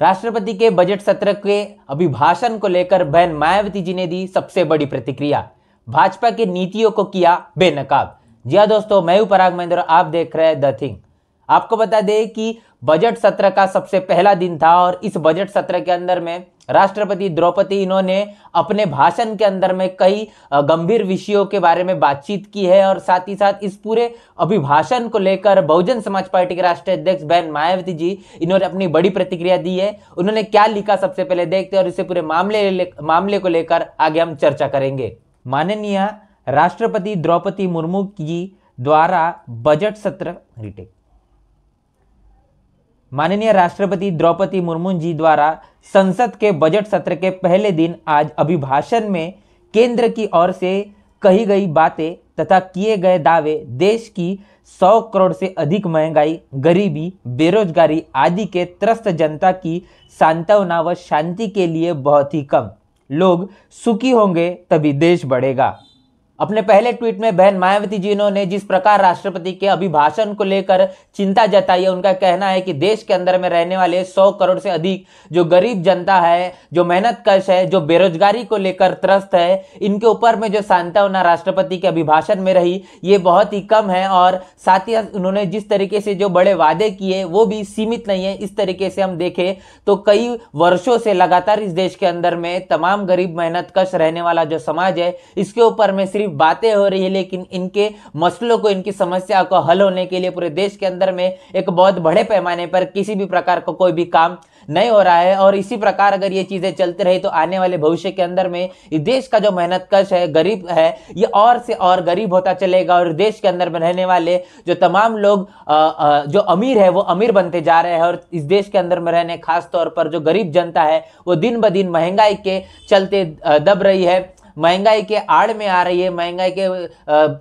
राष्ट्रपति के बजट सत्र के अभिभाषण को लेकर बहन मायावती जी ने दी सबसे बड़ी प्रतिक्रिया भाजपा की नीतियों को किया बेनकाब जी हाँ दोस्तों मैं हूं पराग महेंद्र आप देख रहे हैं द थिंग आपको बता दें कि बजट सत्र का सबसे पहला दिन था और इस बजट सत्र के अंदर में राष्ट्रपति द्रौपदी इन्होंने अपने भाषण के अंदर में कई गंभीर विषयों के बारे में बातचीत की है और साथ ही साथ इस पूरे अभिभाषण को लेकर बहुजन समाज पार्टी के राष्ट्रीय अध्यक्ष बहन मायावती जी इन्होंने अपनी बड़ी प्रतिक्रिया दी है उन्होंने क्या लिखा सबसे पहले देखते और इसे पूरे मामले मामले को लेकर आगे हम चर्चा करेंगे माननीय राष्ट्रपति द्रौपदी मुर्मू जी द्वारा बजट सत्र रिटेक माननीय राष्ट्रपति द्रौपदी मुर्मू जी द्वारा संसद के बजट सत्र के पहले दिन आज अभिभाषण में केंद्र की ओर से कही गई बातें तथा किए गए दावे देश की 100 करोड़ से अधिक महंगाई गरीबी बेरोजगारी आदि के त्रस्त जनता की सांत्वना व शांति के लिए बहुत ही कम लोग सुखी होंगे तभी देश बढ़ेगा अपने पहले ट्वीट में बहन मायावती जी ने जिस प्रकार राष्ट्रपति के अभिभाषण को लेकर चिंता जताई है उनका कहना है कि देश के अंदर में रहने वाले 100 करोड़ से अधिक जो गरीब जनता है जो मेहनत कश है जो बेरोजगारी को लेकर त्रस्त है इनके ऊपर में जो सांत्वना राष्ट्रपति के अभिभाषण में रही ये बहुत ही कम है और साथ ही उन्होंने जिस तरीके से जो बड़े वादे किए वो भी सीमित नहीं है इस तरीके से हम देखें तो कई वर्षों से लगातार इस देश के अंदर में तमाम गरीब मेहनत कश रहने वाला जो समाज है इसके ऊपर में श्री सिर्फ बातें हो रही है लेकिन इनके मसलों को इनकी समस्या को हल होने के लिए पूरे देश के अंदर में एक बहुत बड़े पैमाने पर किसी भी प्रकार का को कोई भी काम नहीं हो रहा है और इसी प्रकार अगर ये चीज़ें चलती रही तो आने वाले भविष्य के अंदर में देश का जो मेहनत कश है गरीब है ये और से और गरीब होता चलेगा और देश के अंदर में रहने वाले जो तमाम लोग आ, आ, जो अमीर है वो अमीर बनते जा रहे हैं और इस देश के अंदर में रहने खास तौर पर जो गरीब जनता है वो दिन ब दिन महंगाई के चलते दब रही है महंगाई के आड़ में आ रही है महंगाई के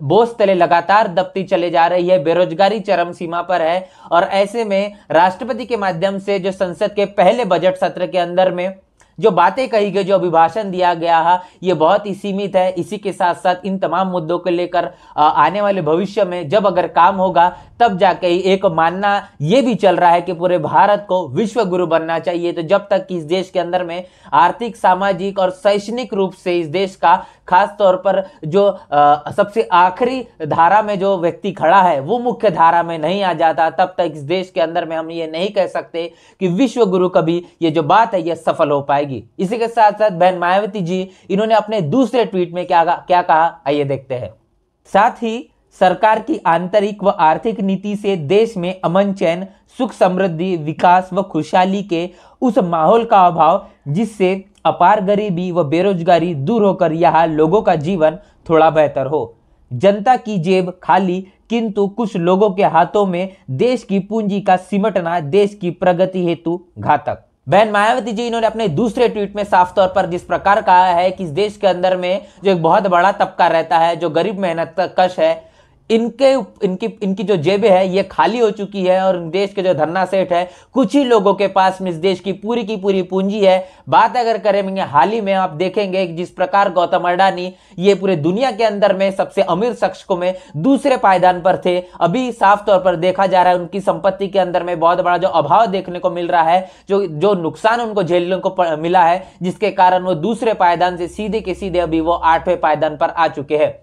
बोझ तले लगातार दबती चले जा रही है बेरोजगारी चरम सीमा पर है और ऐसे में राष्ट्रपति के माध्यम से जो संसद के पहले बजट सत्र के अंदर में जो बातें कही गई जो अभिभाषण दिया गया है ये बहुत ही सीमित है इसी के साथ साथ इन तमाम मुद्दों को लेकर आने वाले भविष्य में जब अगर काम होगा तब जाके एक मानना ये भी चल रहा है कि पूरे भारत को विश्व गुरु बनना चाहिए तो जब तक कि इस देश के अंदर में आर्थिक सामाजिक और शैक्षणिक रूप से इस देश का खास तौर पर जो आ, सबसे आखिरी धारा में जो व्यक्ति खड़ा है वो मुख्य धारा में नहीं आ जाता तब तक इस देश के अंदर में हम ये नहीं कह सकते कि विश्व गुरु कभी ये जो बात है ये सफल हो पाए जाएगी इसी के साथ साथ बहन मायावती जी इन्होंने अपने दूसरे ट्वीट में क्या क्या कहा आइए देखते हैं साथ ही सरकार की आंतरिक व आर्थिक नीति से देश में अमन चैन सुख समृद्धि विकास व खुशहाली के उस माहौल का अभाव जिससे अपार गरीबी व बेरोजगारी दूर होकर यहाँ लोगों का जीवन थोड़ा बेहतर हो जनता की जेब खाली किंतु कुछ लोगों के हाथों में देश की पूंजी का सिमटना देश की प्रगति हेतु घातक बहन मायावती जी इन्होंने अपने दूसरे ट्वीट में साफ तौर पर जिस प्रकार कहा है कि इस देश के अंदर में जो एक बहुत बड़ा तबका रहता है जो गरीब मेहनत कश है इनके इनकी इनकी जो जेबें है ये खाली हो चुकी है और देश के जो धरना सेठ है कुछ ही लोगों के पास में इस देश की पूरी की पूरी पूंजी है बात अगर करेंगे हाल ही में आप देखेंगे जिस प्रकार गौतम अडानी ये पूरे दुनिया के अंदर में सबसे अमीर शख्स को में दूसरे पायदान पर थे अभी साफ तौर पर देखा जा रहा है उनकी संपत्ति के अंदर में बहुत बड़ा जो अभाव देखने को मिल रहा है जो जो नुकसान उनको झेलने को मिला है जिसके कारण वो दूसरे पायदान से सीधे के सीधे अभी वो आठवें पायदान पर आ चुके हैं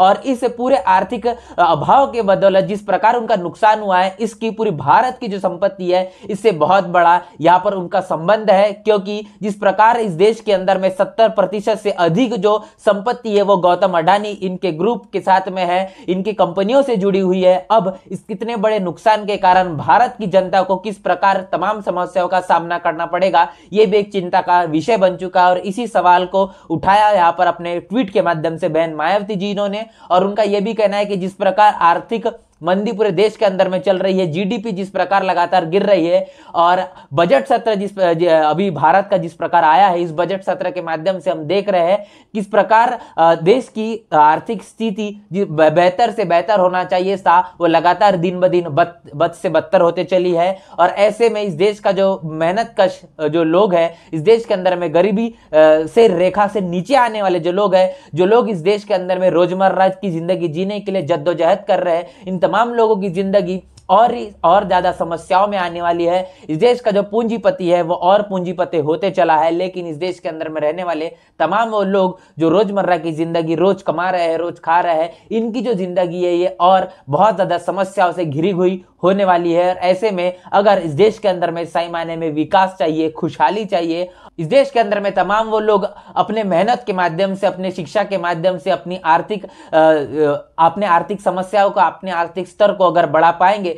और इस पूरे आर्थिक अभाव के बदौलत जिस प्रकार उनका नुकसान हुआ है इसकी पूरी भारत की जो संपत्ति है इससे बहुत बड़ा यहाँ पर उनका संबंध है क्योंकि जिस प्रकार इस देश के अंदर में सत्तर प्रतिशत से अधिक जो संपत्ति है वो गौतम अडानी इनके ग्रुप के साथ में है इनकी कंपनियों से जुड़ी हुई है अब इस कितने बड़े नुकसान के कारण भारत की जनता को किस प्रकार तमाम समस्याओं का सामना करना पड़ेगा ये भी एक चिंता का विषय बन चुका है और इसी सवाल को उठाया यहाँ पर अपने ट्वीट के माध्यम से बहन मायावती जी इन्होंने में और उनका यह भी कहना है कि जिस प्रकार आर्थिक मंदी पूरे देश के अंदर में चल रही है जीडीपी जिस प्रकार लगातार गिर रही है और बजट सत्र जिस अभी भारत का जिस प्रकार आया है इस बजट सत्र के माध्यम से हम देख रहे हैं किस प्रकार देश की आर्थिक स्थिति बेहतर से बेहतर होना चाहिए था वो लगातार दिन ब दिन बद बत, से बदतर होते चली है और ऐसे में इस देश का जो मेहनत कश जो लोग है इस देश के अंदर में गरीबी से रेखा से नीचे आने वाले जो लोग हैं जो लोग इस देश के अंदर में रोजमर्रा की जिंदगी जीने के लिए जद्दोजहद कर रहे हैं इन तमाम लोगों की ज़िंदगी और और ज़्यादा समस्याओं में आने वाली है इस देश का जो पूंजीपति है वो और पूंजीपति होते चला है लेकिन इस देश के अंदर में रहने वाले तमाम वो लोग जो रोज़मर्रा की ज़िंदगी रोज़ कमा रहे हैं रोज़ खा रहे हैं इनकी जो ज़िंदगी है ये और बहुत ज़्यादा समस्याओं से घिरी हुई होने वाली है और ऐसे में अगर इस देश के अंदर में सही मायने में विकास चाहिए खुशहाली चाहिए इस देश के अंदर में तमाम वो लोग अपने मेहनत के माध्यम से अपने शिक्षा के माध्यम से अपनी आर्थिक अपने आर्थिक समस्याओं को अपने आर्थिक स्तर को अगर बढ़ा पाएंगे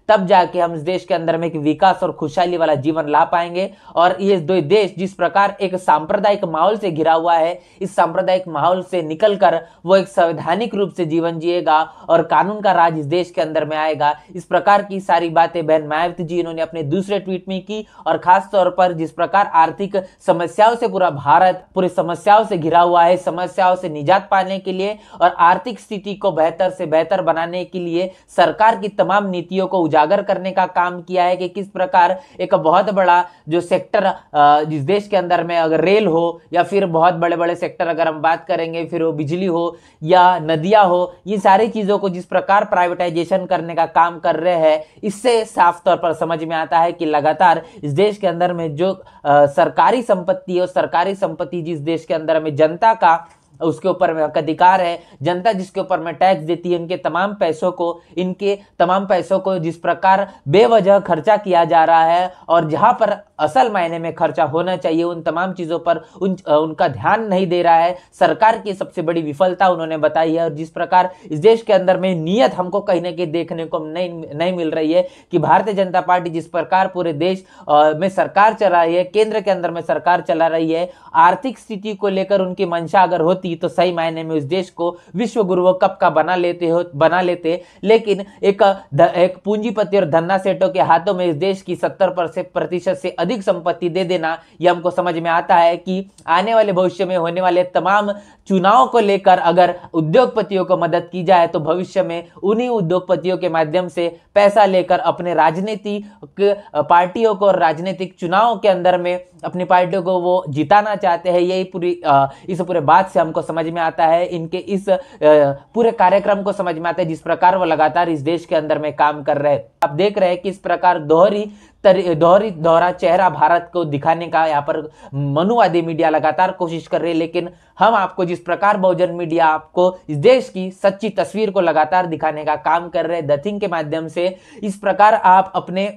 तब जाके हम इस देश के अंदर में एक विकास और खुशहाली वाला जीवन ला पाएंगे और ये देश जिस प्रकार एक सांप्रदायिक माहौल से घिरा हुआ है इस सांप्रदायिक माहौल से निकलकर वो एक संवैधानिक रूप से जीवन जिएगा और कानून का राज इस देश के अंदर में आएगा इस प्रकार की सारी बातें बहन मायावती जी इन्होंने अपने दूसरे ट्वीट में की और खासतौर पर जिस प्रकार आर्थिक समस्याओं से पूरा भारत पूरी समस्याओं से घिरा हुआ है समस्याओं से निजात पाने के लिए और आर्थिक स्थिति को बेहतर से बेहतर बनाने के लिए सरकार की तमाम नीतियों को उजागर उजागर करने का काम किया है कि किस प्रकार एक बहुत बड़ा जो सेक्टर जिस देश के अंदर में अगर रेल हो या फिर बहुत बड़े बड़े सेक्टर अगर हम बात करेंगे फिर वो बिजली हो या नदियां हो ये सारी चीज़ों को जिस प्रकार प्राइवेटाइजेशन करने का काम कर रहे हैं इससे साफ तौर पर समझ में आता है कि लगातार इस देश के अंदर में जो सरकारी संपत्ति और सरकारी संपत्ति जिस देश के अंदर में जनता का उसके ऊपर अधिकार है जनता जिसके ऊपर में टैक्स देती है इनके तमाम पैसों को इनके तमाम पैसों को जिस प्रकार बेवजह खर्चा किया जा रहा है और जहाँ पर असल मायने में खर्चा होना चाहिए उन तमाम चीज़ों पर उन उनका ध्यान नहीं दे रहा है सरकार की सबसे बड़ी विफलता उन्होंने बताई है और जिस प्रकार इस देश के अंदर में नियत हमको कहीं ना कहीं देखने को नहीं नहीं मिल रही है कि भारतीय जनता पार्टी जिस प्रकार पूरे देश में सरकार चला रही है केंद्र के अंदर में सरकार चला रही है आर्थिक स्थिति को लेकर उनकी मंशा अगर होती थी तो सही मायने में उस देश को विश्व गुरु कप का बना लेते हो बना लेते लेकिन एक द, एक पूंजीपति और धन्ना सेठों के हाथों में इस देश की सत्तर प्रतिशत से अधिक संपत्ति दे देना यह हमको समझ में आता है कि आने वाले भविष्य में होने वाले तमाम चुनाव को लेकर अगर उद्योगपतियों को मदद की जाए तो भविष्य में उन्हीं उद्योगपतियों के माध्यम से पैसा लेकर अपने राजनीतिक पार्टियों को राजनीतिक चुनावों के अंदर में अपनी पार्टियों को वो जिताना चाहते हैं यही पूरी इस पूरे बात से हमको समझ में आता है इनके इस पूरे कार्यक्रम को समझ में आता है जिस प्रकार वो लगातार इस देश के अंदर में काम कर रहे हैं आप देख रहे हैं कि इस प्रकार दोहरी दोहरी दोहरा चेहरा भारत को दिखाने का यहाँ पर मनुवादी मीडिया लगातार कोशिश कर रही है लेकिन हम आपको जिस प्रकार बहुजन मीडिया आपको इस देश की सच्ची तस्वीर को लगातार दिखाने का काम कर रहे हैं द थिंग के माध्यम से इस प्रकार आप अपने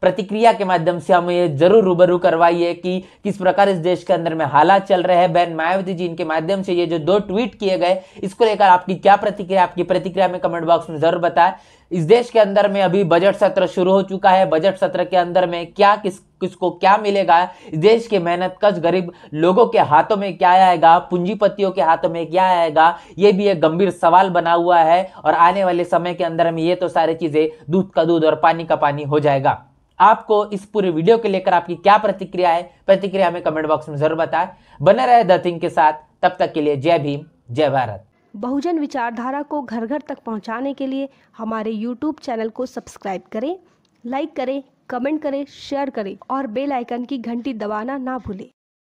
प्रतिक्रिया के माध्यम से हमें ये जरूर रूबरू करवाइए कि किस प्रकार इस देश के अंदर में हालात चल रहे हैं बहन मायावती जी इनके माध्यम से ये जो दो ट्वीट किए गए इसको लेकर आपकी क्या प्रतिक्रिया आपकी प्रतिक्रिया में कमेंट बॉक्स में जरूर बताए इस देश के अंदर में अभी बजट सत्र शुरू हो चुका है बजट सत्र के अंदर में क्या किस किसको क्या मिलेगा इस देश के मेहनत कश गरीब लोगों के हाथों में क्या आएगा पूंजीपतियों के हाथों में क्या आएगा ये भी एक गंभीर सवाल बना हुआ है और आने वाले समय के अंदर में ये तो सारी चीज़ें दूध का दूध और पानी का पानी हो जाएगा आपको इस पूरे वीडियो के लेकर आपकी क्या प्रतिक्रिया है प्रतिक्रिया हमें कमेंट बॉक्स में जरूर बताए बने रहे द थिंग के साथ तब तक के लिए जय भीम जय भारत बहुजन विचारधारा को घर घर तक पहुंचाने के लिए हमारे यूट्यूब चैनल को सब्सक्राइब करें लाइक करें कमेंट करें शेयर करें और बेल आइकन की घंटी दबाना ना भूलें